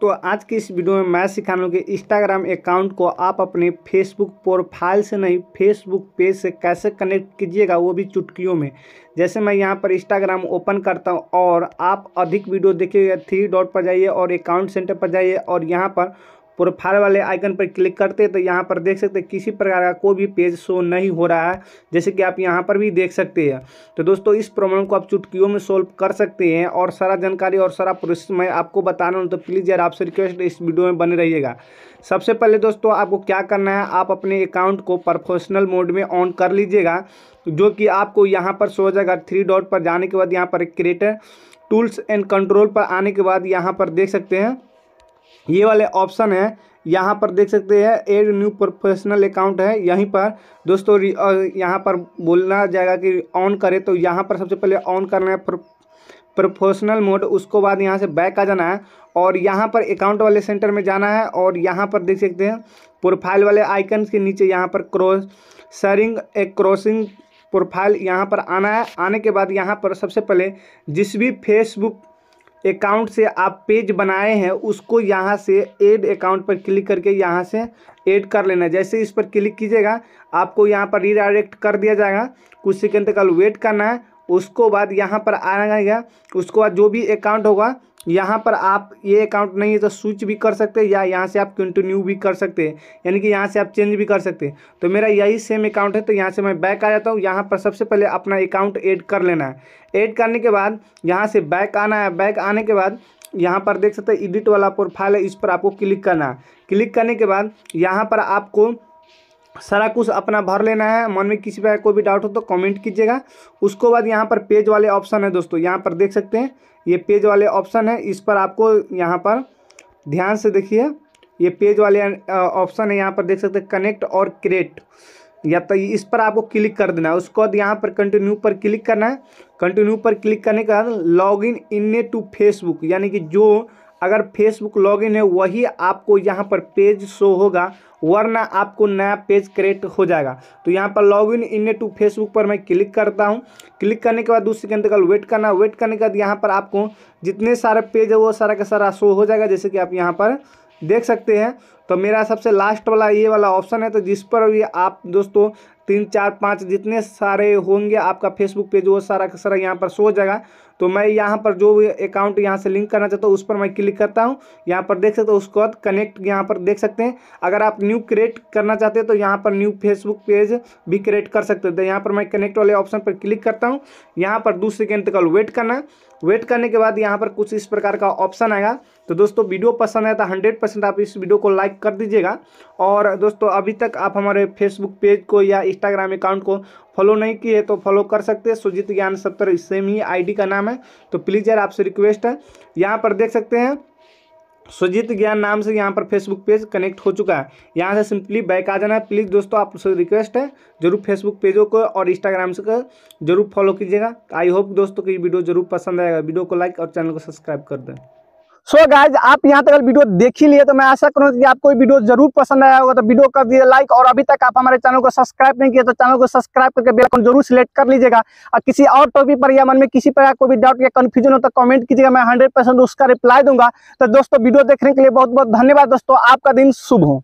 दोस्तों आज की इस वीडियो में मैं सिखाने लूँगी इंस्टाग्राम अकाउंट को आप अपने फेसबुक प्रोफाइल से नहीं फेसबुक पेज से कैसे कनेक्ट कीजिएगा वो भी चुटकियों में जैसे मैं यहाँ पर इंस्टाग्राम ओपन करता हूँ और आप अधिक वीडियो देखिएगा थ्री डॉट पर जाइए और अकाउंट सेंटर पर जाइए और यहाँ पर प्रोफाइल वाले आइकन पर क्लिक करते हैं तो यहाँ पर देख सकते हैं किसी प्रकार का कोई भी पेज शो नहीं हो रहा है जैसे कि आप यहाँ पर भी देख सकते हैं तो दोस्तों इस प्रॉब्लम को आप चुटकियों में सोल्व कर सकते हैं और सारा जानकारी और सारा प्रोसेस मैं आपको बता रहा हूँ तो प्लीज़ यार आपसे रिक्वेस्ट इस वीडियो में बने रहिएगा सबसे पहले दोस्तों आपको क्या करना है आप अपने अकाउंट को प्रोफेशनल मोड में ऑन कर लीजिएगा जो कि आपको यहाँ पर सो जाएगा थ्री डॉट पर जाने के बाद यहाँ पर क्रिएटर टूल्स एंड कंट्रोल पर आने के बाद यहाँ पर देख सकते हैं ये वाले ऑप्शन है यहाँ पर देख सकते हैं एड न्यू प्रोफेशनल अकाउंट है यहीं पर दोस्तों यहाँ पर बोलना जाएगा कि ऑन करें तो यहाँ पर सबसे पहले ऑन करना है प्रोफेशनल मोड उसको बाद यहाँ से बैक आ जाना है और यहाँ पर अकाउंट वाले सेंटर में जाना है और यहाँ पर देख सकते हैं प्रोफाइल वाले आइकन के नीचे यहाँ पर क्रॉस सरिंग एक क्रॉसिंग प्रोफाइल यहाँ पर आना है आने के बाद यहाँ पर सबसे पहले जिस भी फेसबुक अकाउंट से आप पेज बनाए हैं उसको यहाँ से ऐड अकाउंट पर क्लिक करके यहाँ से ऐड कर लेना है जैसे इस पर क्लिक कीजिएगा आपको यहाँ पर रिडायरेक्ट कर दिया जाएगा कुछ सेकेंड तक वेट करना है उसको बाद यहाँ पर आ जाएगा उसको बाद जो भी अकाउंट होगा यहाँ पर आप ये अकाउंट नहीं है तो स्विच भी कर सकते या यहाँ से आप कंटिन्यू भी कर सकते हैं यानी कि यहाँ से आप चेंज भी कर सकते हैं तो मेरा यही सेम अकाउंट है तो यहाँ से मैं बैक आ जाता हूँ यहाँ पर सबसे पहले अपना अकाउंट ऐड कर लेना है ऐड करने के बाद यहाँ से बैक आना है बैक आने के बाद यहाँ पर देख सकते हैं एडिट वाला प्रोफाइल है इस पर आपको क्लिक करना है क्लिक करने के बाद यहाँ पर आपको सारा कुछ अपना भर लेना है मन में किसी पर कोई भी डाउट हो तो कमेंट कीजिएगा उसको बाद यहाँ पर पेज वाले ऑप्शन है दोस्तों यहाँ पर देख सकते हैं ये पेज वाले ऑप्शन है इस पर आपको यहाँ पर ध्यान से देखिए ये पेज वाले ऑप्शन है यहाँ पर देख सकते हैं कनेक्ट और क्रिएट या तो इस पर आपको क्लिक कर देना है उसके बाद यहाँ पर कंटिन्यू पर क्लिक करना है कंटिन्यू पर क्लिक करने के बाद लॉग इन इन्ने टू फेसबुक यानी कि जो अगर फेसबुक इन है वही आपको यहाँ पर पेज शो होगा वरना आपको नया पेज क्रिएट हो जाएगा तो यहाँ पर लॉग इन टू फेसबुक पर मैं क्लिक करता हूँ क्लिक करने के बाद दो सेकंड तक वेट करना वेट करने के बाद यहाँ पर आपको जितने सारे पेज है वो सारा का सारा शो हो जाएगा जैसे कि आप यहाँ पर देख सकते हैं तो मेरा सबसे लास्ट वाला ये वाला ऑप्शन है तो जिस पर भी आप दोस्तों तीन चार पाँच जितने सारे होंगे आपका फेसबुक पेज वो सारा का सारा यहाँ पर शो हो जाएगा तो मैं यहाँ पर जो भी अकाउंट यहाँ से लिंक करना चाहता हूँ उस पर मैं क्लिक करता हूँ यहाँ पर देख सकते हो उसके बाद कनेक्ट यहाँ पर देख सकते हैं अगर आप न्यू क्रिएट करना चाहते हैं तो यहाँ पर न्यू फेसबुक पेज भी क्रिएट कर सकते हो तो यहाँ पर मैं कनेक्ट वाले ऑप्शन पर क्लिक करता हूँ यहाँ पर दो सेकेंड तक वेट करना वेट करने के बाद यहाँ पर कुछ इस प्रकार का ऑप्शन आएगा तो दोस्तों वीडियो पसंद आया तो हंड्रेड परसेंट आप इस वीडियो को लाइक कर दीजिएगा और दोस्तों अभी तक आप हमारे फेसबुक पेज को या इंस्टाग्राम अकाउंट को फॉलो नहीं किए तो फॉलो कर सकते हैं सुजीत ज्ञान सत्तर सेम ही आईडी का नाम है तो प्लीज़ यार आपसे रिक्वेस्ट है यहाँ पर देख सकते हैं सुजीत ज्ञान नाम से यहाँ पर फेसबुक पेज कनेक्ट हो चुका है यहाँ से सिंपली बैक आ जाना है प्लीज़ दोस्तों आपसे रिक्वेस्ट है जरूर फेसबुक पेजों को और इंस्टाग्राम से जरूर फॉलो कीजिएगा आई होप दोस्तों की वीडियो जरूर पसंद आएगा वीडियो को लाइक और चैनल को सब्सक्राइब कर दें सो so गाइज आप यहाँ तक वीडियो देख ही लिए तो मैं आशा करूँ कि आपको वीडियो जरूर पसंद आया होगा तो वीडियो कर दिए लाइक और अभी तक आप हमारे चैनल को सब्सक्राइब नहीं किया तो चैनल को सब्सक्राइब करके आइकन जरूर सिलेक्ट कर लीजिएगा और किसी और टॉपिक पर या मन में किसी प्रकार कोई भी डाउट या कन्फ्यूजन हो तो कमेंट कीजिएगा मैं हंड्रेड उसका रिप्लाई दूंगा तो दोस्तों वीडियो देखने के लिए बहुत बहुत धन्यवाद दोस्तों आपका दिन शुभ हो